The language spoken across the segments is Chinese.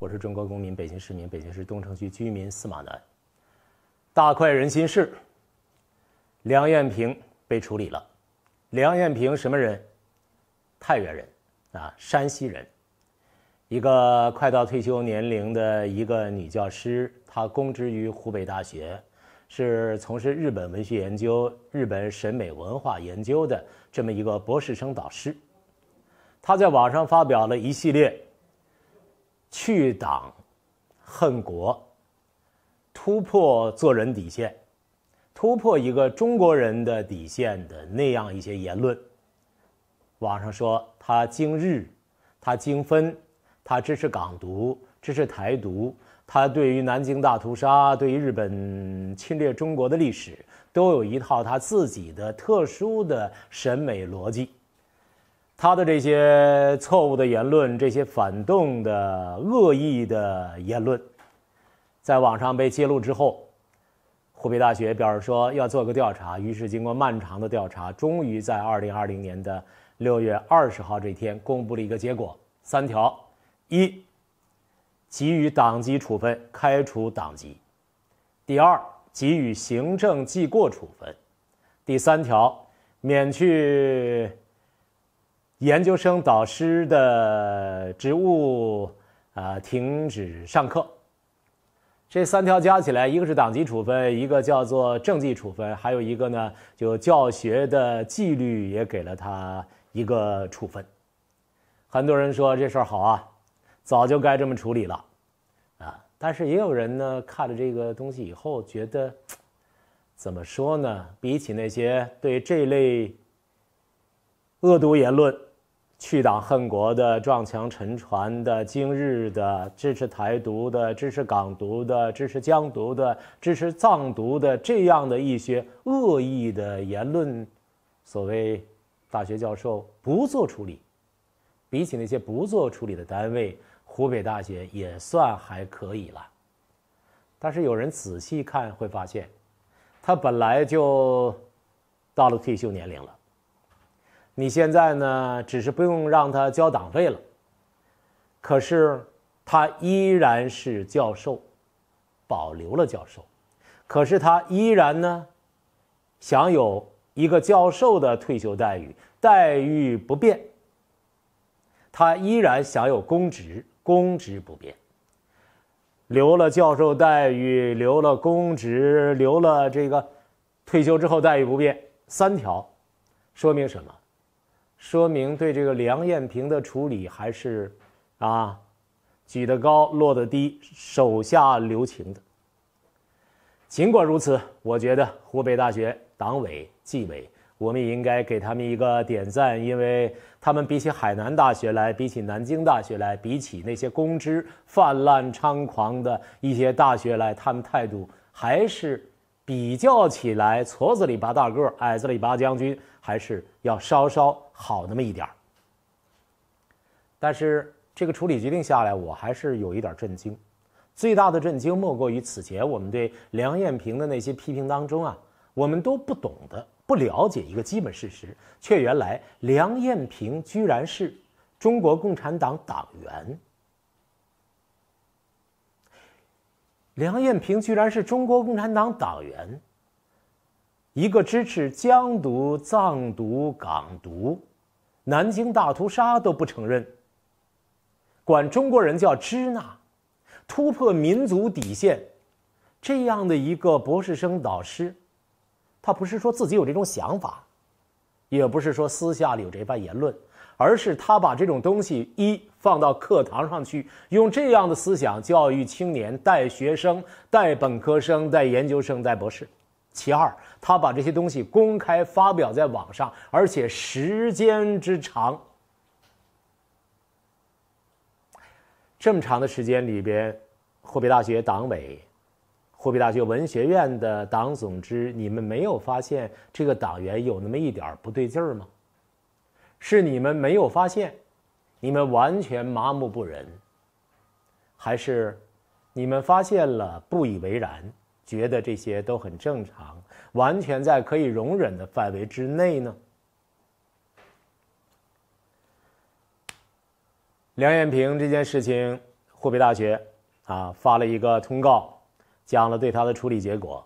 我是中国公民，北京市民，北京市东城区居民司马南。大快人心事。梁艳萍被处理了。梁艳萍什么人？太原人，啊，山西人。一个快到退休年龄的一个女教师，她供职于湖北大学，是从事日本文学研究、日本审美文化研究的这么一个博士生导师。她在网上发表了一系列。去党，恨国，突破做人底线，突破一个中国人的底线的那样一些言论。网上说他精日，他精分，他支持港独，支持台独，他对于南京大屠杀，对于日本侵略中国的历史，都有一套他自己的特殊的审美逻辑。他的这些错误的言论，这些反动的、恶意的言论，在网上被揭露之后，湖北大学表示说要做个调查。于是经过漫长的调查，终于在二零二零年的六月二十号这天，公布了一个结果：三条，一，给予党纪处分，开除党籍；第二，给予行政记过处分；第三条，免去。研究生导师的职务，啊，停止上课。这三条加起来，一个是党纪处分，一个叫做政纪处分，还有一个呢，就教学的纪律也给了他一个处分。很多人说这事儿好啊，早就该这么处理了，啊。但是也有人呢，看了这个东西以后，觉得怎么说呢？比起那些对这类恶毒言论。去党恨国的、撞墙沉船的、今日的、支持台独的、支持港独的、支持疆独的、支持藏独的这样的一些恶意的言论，所谓大学教授不做处理，比起那些不做处理的单位，湖北大学也算还可以了。但是有人仔细看会发现，他本来就到了退休年龄了。你现在呢，只是不用让他交党费了，可是他依然是教授，保留了教授，可是他依然呢，享有一个教授的退休待遇，待遇不变。他依然享有公职，公职不变。留了教授待遇，留了公职，留了这个退休之后待遇不变，三条，说明什么？说明对这个梁艳萍的处理还是，啊，举得高落得低，手下留情的。尽管如此，我觉得湖北大学党委纪委，我们也应该给他们一个点赞，因为他们比起海南大学来，比起南京大学来，比起那些公知泛滥猖狂的一些大学来，他们态度还是。比较起来，矬子里拔大个矮子里拔将军，还是要稍稍好那么一点儿。但是这个处理决定下来，我还是有一点震惊。最大的震惊莫过于此前我们对梁艳萍的那些批评当中啊，我们都不懂得、不了解一个基本事实，却原来梁艳萍居然是中国共产党党员。梁艳萍居然是中国共产党党员。一个支持疆独、藏独、港独，南京大屠杀都不承认，管中国人叫支那，突破民族底线，这样的一个博士生导师，他不是说自己有这种想法，也不是说私下里有这番言论。而是他把这种东西一放到课堂上去，用这样的思想教育青年、带学生、带本科生、带研究生、带博士。其二，他把这些东西公开发表在网上，而且时间之长。这么长的时间里边，货币大学党委、货币大学文学院的党总支，你们没有发现这个党员有那么一点不对劲儿吗？是你们没有发现，你们完全麻木不仁，还是你们发现了不以为然，觉得这些都很正常，完全在可以容忍的范围之内呢？梁艳萍这件事情，湖北大学啊发了一个通告，讲了对他的处理结果。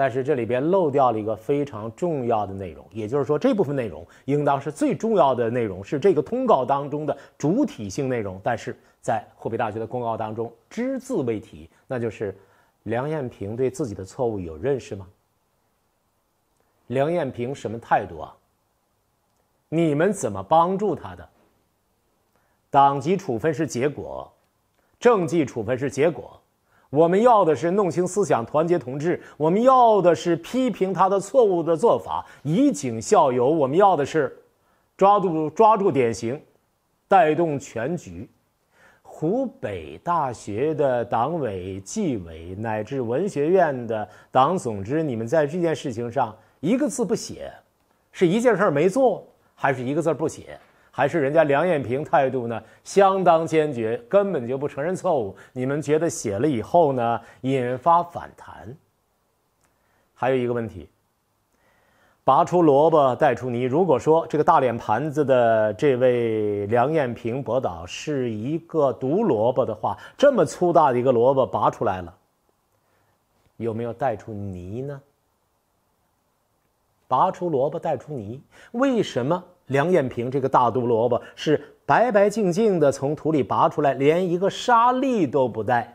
但是这里边漏掉了一个非常重要的内容，也就是说这部分内容应当是最重要的内容，是这个通告当中的主体性内容。但是在湖北大学的公告当中只字未提，那就是梁艳萍对自己的错误有认识吗？梁艳萍什么态度啊？你们怎么帮助他的？党籍处分是结果，政绩处分是结果。我们要的是弄清思想，团结同志；我们要的是批评他的错误的做法，以儆效尤；我们要的是抓住抓住典型，带动全局。湖北大学的党委、纪委乃至文学院的党，总支，你们在这件事情上一个字不写，是一件事儿没做，还是一个字不写？还是人家梁艳萍态度呢，相当坚决，根本就不承认错误。你们觉得写了以后呢，引发反弹？还有一个问题：拔出萝卜带出泥。如果说这个大脸盘子的这位梁艳萍博导是一个毒萝卜的话，这么粗大的一个萝卜拔出来了，有没有带出泥呢？拔出萝卜带出泥，为什么？梁艳萍这个大毒萝卜是白白净净的从土里拔出来，连一个沙粒都不带。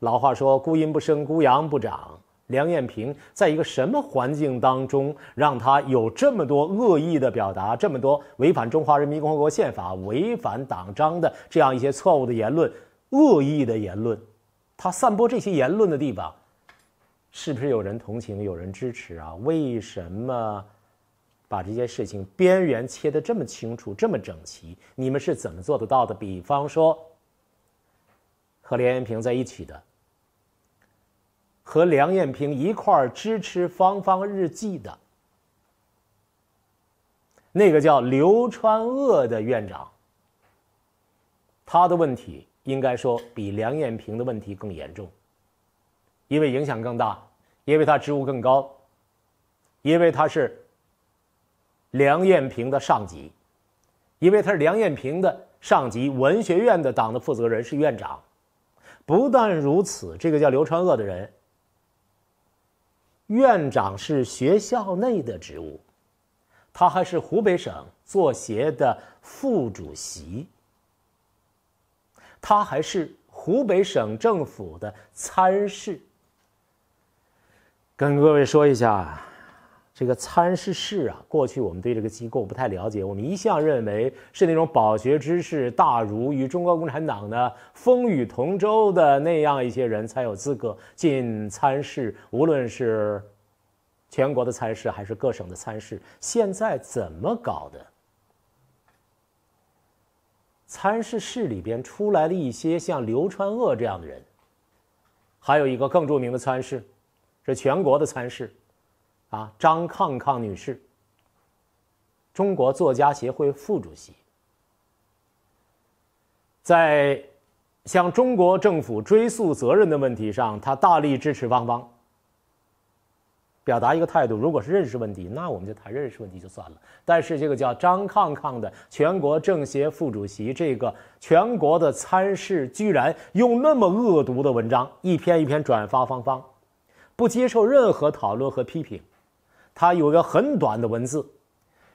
老话说“孤阴不生，孤阳不长”。梁艳萍在一个什么环境当中，让她有这么多恶意的表达，这么多违反《中华人民共和国宪法》、违反党章的这样一些错误的言论、恶意的言论？他散播这些言论的地方？是不是有人同情、有人支持啊？为什么把这些事情边缘切的这么清楚、这么整齐？你们是怎么做得到的？比方说，和梁艳平在一起的，和梁艳萍一块儿支持《芳芳日记》的，那个叫刘川鄂的院长，他的问题应该说比梁艳萍的问题更严重。因为影响更大，因为他职务更高，因为他是梁艳萍的上级，因为他是梁艳萍的上级文学院的党的负责人是院长。不但如此，这个叫刘传鄂的人，院长是学校内的职务，他还是湖北省作协的副主席，他还是湖北省政府的参事。跟各位说一下，这个参事室啊，过去我们对这个机构不太了解，我们一向认为是那种饱学之士、大儒与中国共产党呢风雨同舟的那样一些人才有资格进参事，无论是全国的参事还是各省的参事。现在怎么搞的？参事室里边出来了一些像刘川鄂这样的人，还有一个更著名的参事。是全国的参事，啊，张抗抗女士，中国作家协会副主席，在向中国政府追诉责任的问题上，他大力支持方方，表达一个态度：如果是认识问题，那我们就谈认识问题就算了。但是这个叫张抗抗的全国政协副主席，这个全国的参事，居然用那么恶毒的文章，一篇一篇转发方方。不接受任何讨论和批评，他有个很短的文字，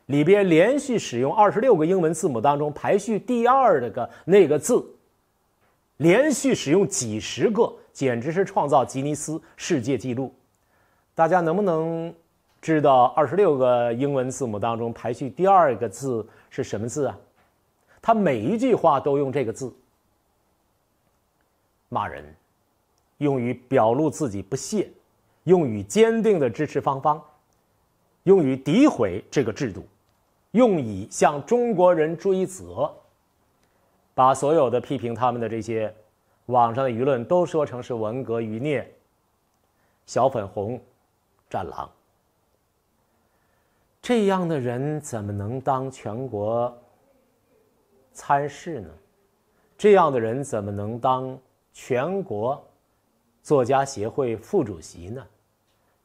里边连续使用二十六个英文字母当中排序第二的个那个字，连续使用几十个，简直是创造吉尼斯世界纪录。大家能不能知道二十六个英文字母当中排序第二个字是什么字啊？他每一句话都用这个字，骂人，用于表露自己不屑。用以坚定的支持方方，用以诋毁这个制度，用以向中国人追责，把所有的批评他们的这些网上的舆论都说成是文革余孽、小粉红、战狼。这样的人怎么能当全国参事呢？这样的人怎么能当全国作家协会副主席呢？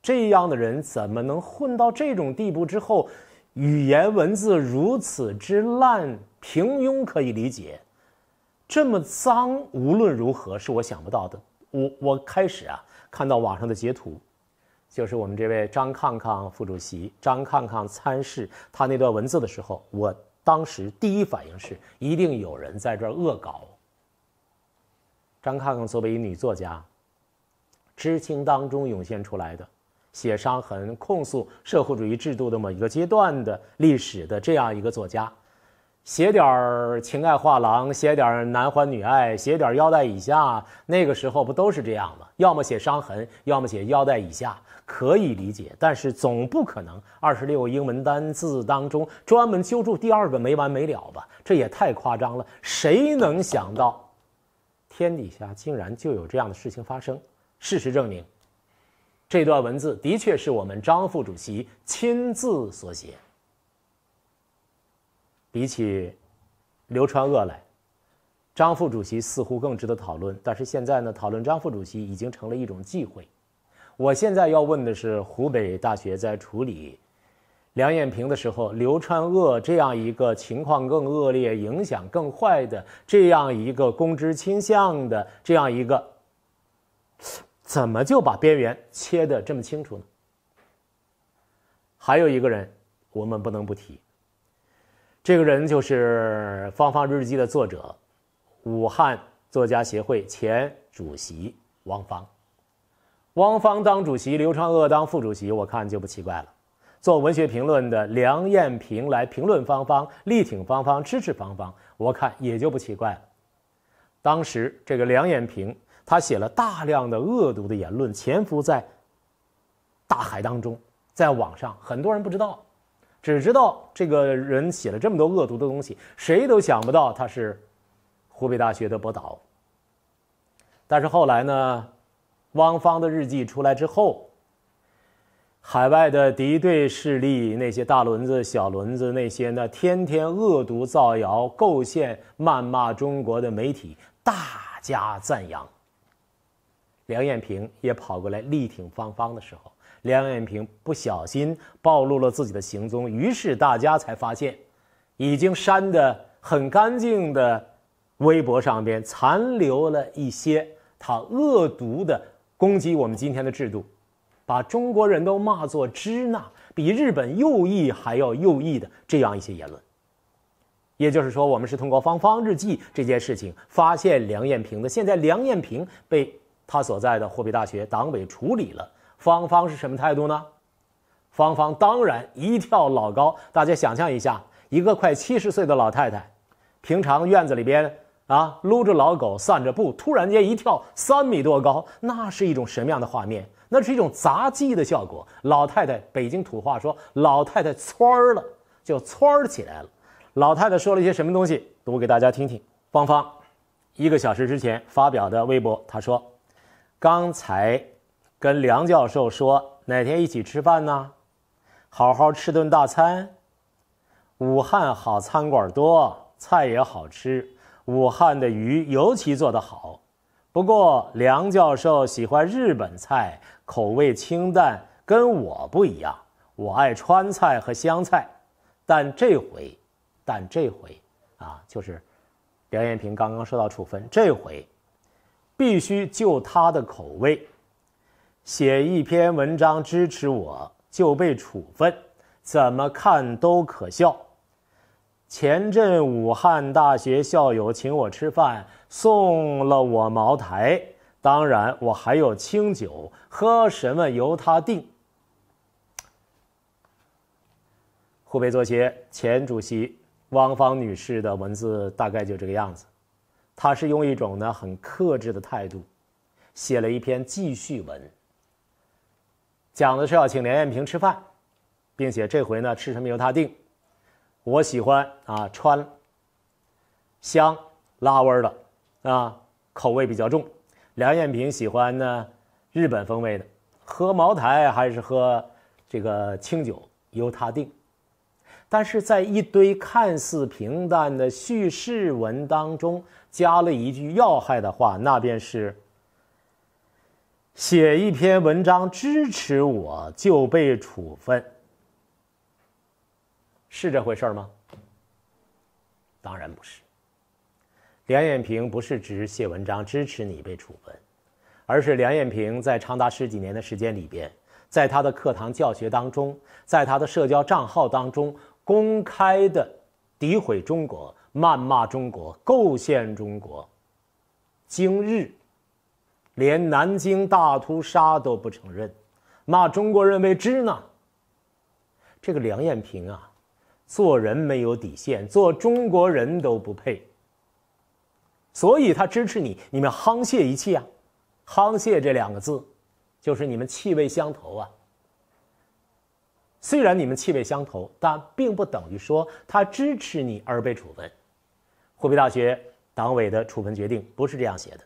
这样的人怎么能混到这种地步？之后，语言文字如此之烂、平庸，可以理解；这么脏，无论如何是我想不到的。我我开始啊，看到网上的截图，就是我们这位张抗抗副主席、张抗抗参事他那段文字的时候，我当时第一反应是，一定有人在这儿恶搞。张抗抗作为一女作家，知青当中涌现出来的。写伤痕、控诉社会主义制度的某一个阶段的历史的这样一个作家，写点情爱画廊，写点男欢女爱，写点腰带以下，那个时候不都是这样吗？要么写伤痕，要么写腰带以下，可以理解，但是总不可能二十六英文单字当中专门揪住第二个没完没了吧？这也太夸张了！谁能想到，天底下竟然就有这样的事情发生？事实证明。这段文字的确是我们张副主席亲自所写。比起流川鄂来，张副主席似乎更值得讨论。但是现在呢，讨论张副主席已经成了一种忌讳。我现在要问的是，湖北大学在处理梁艳萍的时候，流川鄂这样一个情况更恶劣、影响更坏的这样一个公知倾向的这样一个。怎么就把边缘切的这么清楚呢？还有一个人，我们不能不提。这个人就是《芳芳日记》的作者，武汉作家协会前主席汪芳。汪芳当主席，刘昌鄂当副主席，我看就不奇怪了。做文学评论的梁艳萍来评论芳芳，力挺芳芳，支持芳芳，我看也就不奇怪了。当时这个梁艳萍。他写了大量的恶毒的言论，潜伏在大海当中，在网上很多人不知道，只知道这个人写了这么多恶毒的东西，谁都想不到他是湖北大学的博导。但是后来呢，汪芳的日记出来之后，海外的敌对势力那些大轮子、小轮子那些呢，天天恶毒造谣、构陷、谩骂中国的媒体，大加赞扬。梁艳萍也跑过来力挺芳芳的时候，梁艳萍不小心暴露了自己的行踪，于是大家才发现，已经删得很干净的微博上边残留了一些他恶毒的攻击我们今天的制度，把中国人都骂作“支那”，比日本右翼还要右翼的这样一些言论。也就是说，我们是通过芳芳日记这件事情发现梁艳萍的。现在梁艳萍被。他所在的货币大学党委处理了芳芳是什么态度呢？芳芳当然一跳老高，大家想象一下，一个快七十岁的老太太，平常院子里边啊，撸着老狗散着步，突然间一跳三米多高，那是一种什么样的画面？那是一种杂技的效果。老太太北京土话说，老太太蹿儿了，就蹿儿起来了。老太太说了一些什么东西，读给大家听听。芳芳一个小时之前发表的微博，她说。刚才跟梁教授说哪天一起吃饭呢？好好吃顿大餐。武汉好餐馆多，菜也好吃。武汉的鱼尤其做得好。不过梁教授喜欢日本菜，口味清淡，跟我不一样。我爱川菜和湘菜。但这回，但这回啊，就是梁艳萍刚刚受到处分，这回。必须就他的口味写一篇文章支持，我就被处分，怎么看都可笑。前阵武汉大学校友请我吃饭，送了我茅台，当然我还有清酒，喝什么由他定。湖北作协前主席汪芳女士的文字大概就这个样子。他是用一种呢很克制的态度，写了一篇记叙文，讲的是要请梁艳萍吃饭，并且这回呢吃什么由他定，我喜欢啊川香辣味儿的啊口味比较重，梁艳萍喜欢呢日本风味的，喝茅台还是喝这个清酒由他定。但是在一堆看似平淡的叙事文当中，加了一句要害的话，那便是：写一篇文章支持我就被处分，是这回事吗？当然不是。梁艳萍不是指写文章支持你被处分，而是梁艳萍在长达十几年的时间里边，在他的课堂教学当中，在他的社交账号当中。公开的诋毁中国、谩骂中国、构陷中国，今日连南京大屠杀都不承认，骂中国人为“知呢？这个梁艳萍啊，做人没有底线，做中国人都不配。所以，他支持你，你们沆瀣一气啊！“沆瀣”这两个字，就是你们气味相投啊。虽然你们气味相投，但并不等于说他支持你而被处分。湖北大学党委的处分决定不是这样写的。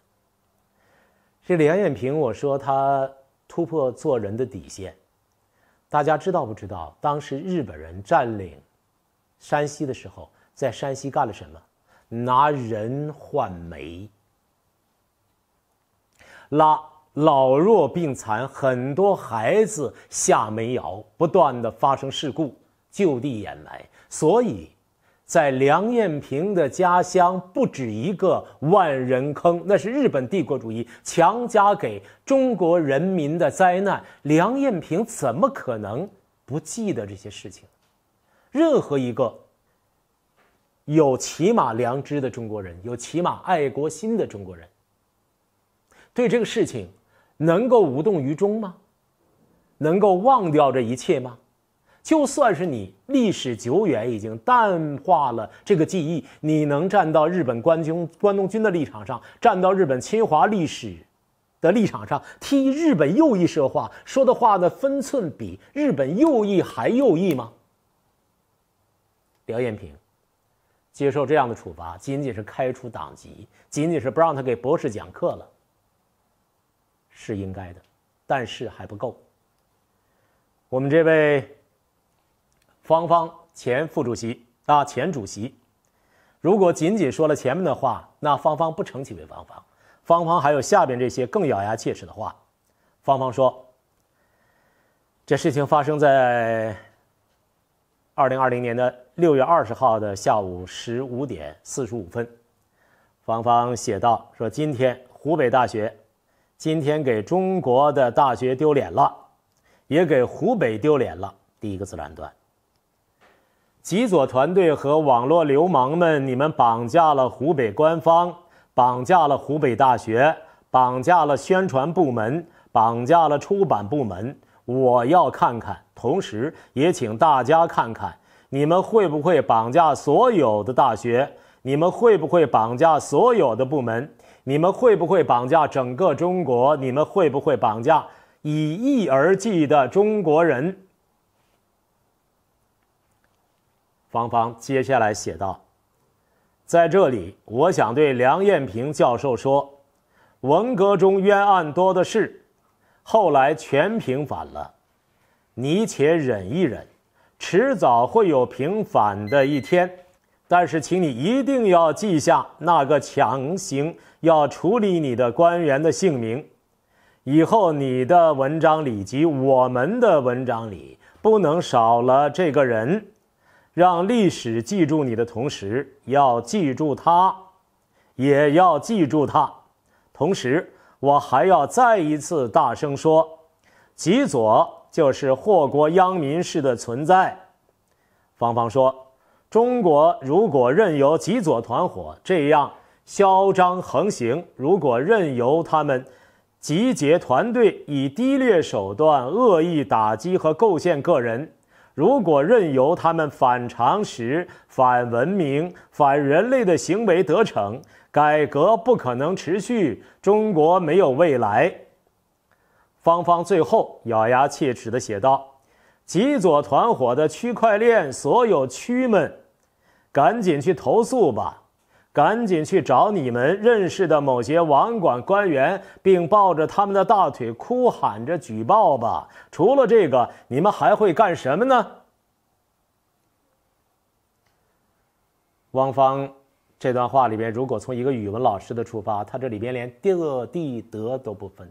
这里杨艳萍，我说他突破做人的底线，大家知道不知道？当时日本人占领山西的时候，在山西干了什么？拿人换煤，拉。老弱病残，很多孩子下煤窑，不断的发生事故，就地掩埋。所以，在梁艳平的家乡，不止一个万人坑，那是日本帝国主义强加给中国人民的灾难。梁艳平怎么可能不记得这些事情？任何一个有起码良知的中国人，有起码爱国心的中国人，对这个事情。能够无动于衷吗？能够忘掉这一切吗？就算是你历史久远，已经淡化了这个记忆，你能站到日本关军关东军的立场上，站到日本侵华历史的立场上，替日本右翼说话，说的话的分寸比日本右翼还右翼吗？廖艳平，接受这样的处罚，仅仅是开除党籍，仅仅是不让他给博士讲课了。是应该的，但是还不够。我们这位芳芳前副主席啊，前主席，如果仅仅说了前面的话，那芳芳不成其为芳芳。芳芳还有下边这些更咬牙切齿的话。芳芳说：“这事情发生在二零二零年的六月二十号的下午十五点四十五分。”芳芳写道：“说今天湖北大学。”今天给中国的大学丢脸了，也给湖北丢脸了。第一个自然段，极左团队和网络流氓们，你们绑架了湖北官方，绑架了湖北大学，绑架了宣传部门，绑架了出版部门。我要看看，同时也请大家看看，你们会不会绑架所有的大学？你们会不会绑架所有的部门？你们会不会绑架整个中国？你们会不会绑架以义而计的中国人？芳芳接下来写道：“在这里，我想对梁艳平教授说，文革中冤案多的是，后来全平反了，你且忍一忍，迟早会有平反的一天。”但是，请你一定要记下那个强行要处理你的官员的姓名，以后你的文章里及我们的文章里不能少了这个人，让历史记住你的同时，要记住他，也要记住他。同时，我还要再一次大声说，极左就是祸国殃民式的存在。芳芳说。中国如果任由极左团伙这样嚣张横行，如果任由他们集结团队以低劣手段恶意打击和构陷个人，如果任由他们反常识、反文明、反人类的行为得逞，改革不可能持续，中国没有未来。芳芳最后咬牙切齿的写道：“极左团伙的区块链所有区们。”赶紧去投诉吧，赶紧去找你们认识的某些网管官员，并抱着他们的大腿哭喊着举报吧。除了这个，你们还会干什么呢？汪芳这段话里边，如果从一个语文老师的出发，他这里边连地地得都不分。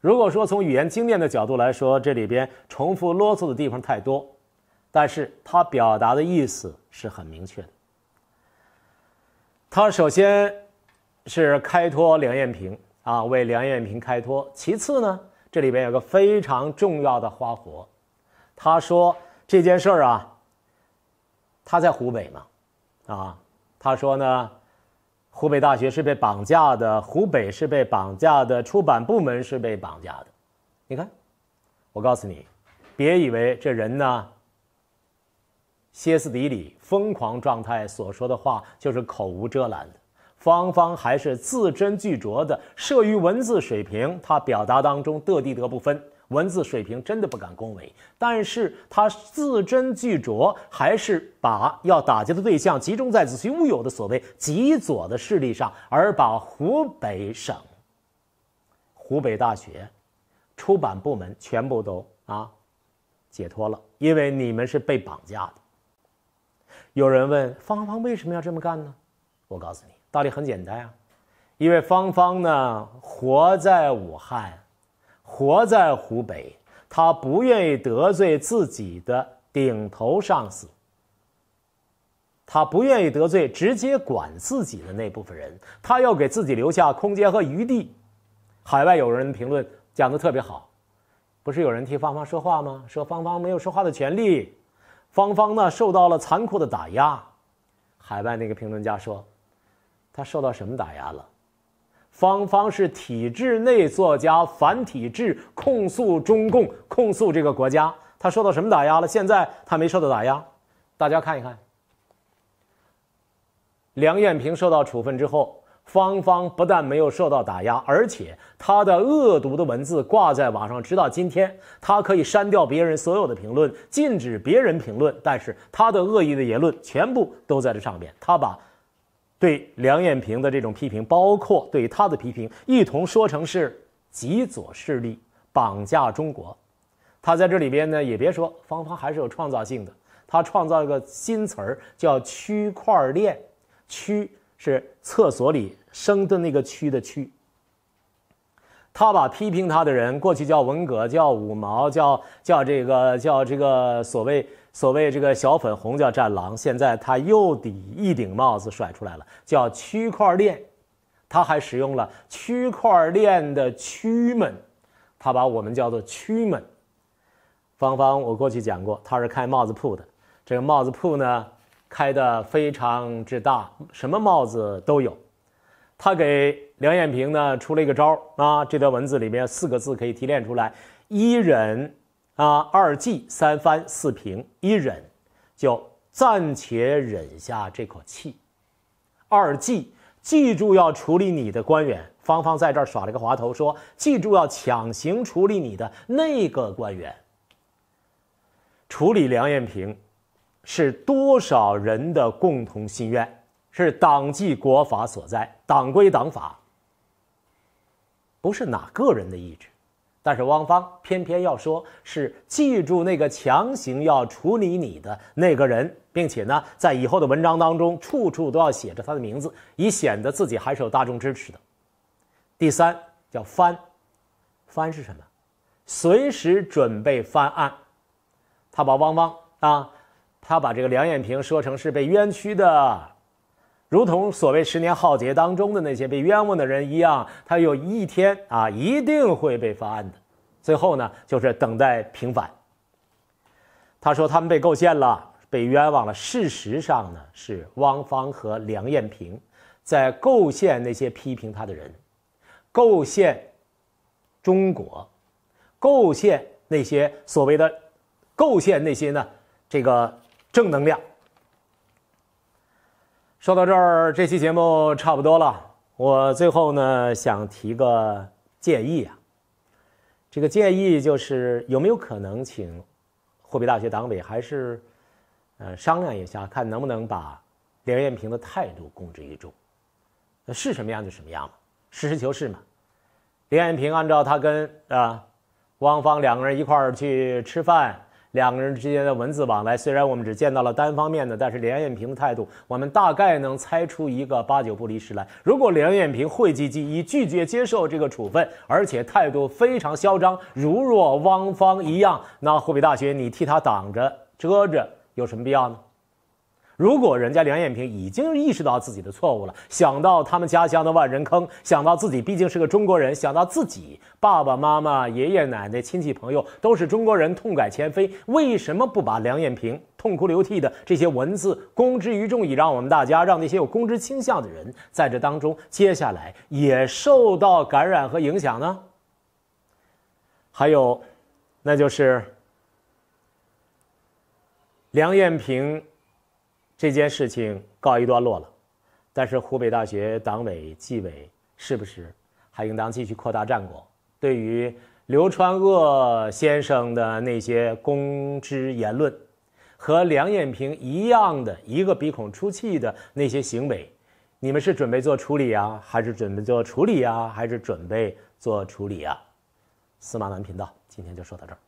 如果说从语言精炼的角度来说，这里边重复啰嗦的地方太多。但是他表达的意思是很明确的。他首先是开脱梁艳萍啊，为梁艳萍开脱。其次呢，这里边有个非常重要的花活，他说这件事儿啊，他在湖北嘛，啊，他说呢，湖北大学是被绑架的，湖北是被绑架的，出版部门是被绑架的。你看，我告诉你，别以为这人呢。歇斯底里、疯狂状态所说的话就是口无遮拦的。芳芳还是字斟句酌的，摄于文字水平，他表达当中的地得不分，文字水平真的不敢恭维。但是他字斟句酌，还是把要打击的对象集中在子虚乌有的所谓极左的势力上，而把湖北省、湖北大学出版部门全部都啊解脱了，因为你们是被绑架的。有人问芳芳为什么要这么干呢？我告诉你，道理很简单啊，因为芳芳呢，活在武汉，活在湖北，她不愿意得罪自己的顶头上司，他不愿意得罪直接管自己的那部分人，他要给自己留下空间和余地。海外有人评论讲的特别好，不是有人替芳芳说话吗？说芳芳没有说话的权利。芳芳呢，受到了残酷的打压。海外那个评论家说，他受到什么打压了？芳芳是体制内作家，反体制，控诉中共，控诉这个国家。他受到什么打压了？现在他没受到打压。大家看一看，梁艳萍受到处分之后。芳芳不但没有受到打压，而且她的恶毒的文字挂在网上，直到今天，她可以删掉别人所有的评论，禁止别人评论，但是她的恶意的言论全部都在这上面。她把对梁艳萍的这种批评，包括对她的批评，一同说成是极左势力绑架中国。她在这里边呢，也别说芳芳还是有创造性的，她创造一个新词儿叫区块链，区。是厕所里生的那个蛆的蛆。他把批评他的人，过去叫文革，叫五毛，叫叫这个，叫这个所谓所谓这个小粉红，叫战狼。现在他又顶一顶帽子甩出来了，叫区块链。他还使用了区块链的“区们”，他把我们叫做“区们”。芳芳，我过去讲过，他是开帽子铺的。这个帽子铺呢？开的非常之大，什么帽子都有。他给梁艳萍呢出了一个招啊，这段文字里面四个字可以提炼出来：一忍啊，二记，三翻，四平。一忍，就暂且忍下这口气；二记，记住要处理你的官员。芳芳在这儿耍了个滑头，说记住要强行处理你的那个官员，处理梁艳萍是多少人的共同心愿？是党纪国法所在，党规党法，不是哪个人的意志。但是汪芳偏偏要说是记住那个强行要处理你的那个人，并且呢，在以后的文章当中，处处都要写着他的名字，以显得自己还是有大众支持的。第三叫翻，翻是什么？随时准备翻案。他把汪汪啊。他把这个梁艳萍说成是被冤屈的，如同所谓十年浩劫当中的那些被冤枉的人一样，他有一天啊一定会被翻案的。最后呢，就是等待平反。他说他们被构陷了，被冤枉了。事实上呢，是汪芳和梁艳萍在构陷那些批评他的人，构陷中国，构陷那些所谓的，构陷那些呢这个。正能量。说到这儿，这期节目差不多了。我最后呢，想提个建议啊。这个建议就是，有没有可能请货币大学党委还是，呃，商量一下，看能不能把梁艳平的态度公之于众？是什么样就什么样实事求是嘛。梁艳平按照他跟啊汪芳两个人一块儿去吃饭。两个人之间的文字往来，虽然我们只见到了单方面的，但是梁艳萍态度，我们大概能猜出一个八九不离十来。如果梁艳萍讳疾忌医，拒绝接受这个处分，而且态度非常嚣张，如若汪芳一样，那湖北大学你替他挡着遮着有什么必要呢？如果人家梁艳萍已经意识到自己的错误了，想到他们家乡的万人坑，想到自己毕竟是个中国人，想到自己爸爸妈妈、爷爷奶奶、亲戚朋友都是中国人，痛改前非，为什么不把梁艳萍痛哭流涕的这些文字公之于众，以让我们大家让那些有公知倾向的人在这当中接下来也受到感染和影响呢？还有，那就是梁艳萍。这件事情告一段落了，但是湖北大学党委纪委是不是还应当继续扩大战果？对于刘川鄂先生的那些公知言论和梁艳萍一样的一个鼻孔出气的那些行为，你们是准备做处理啊，还是准备做处理啊，还是准备做处理啊？司马南频道今天就说到这儿。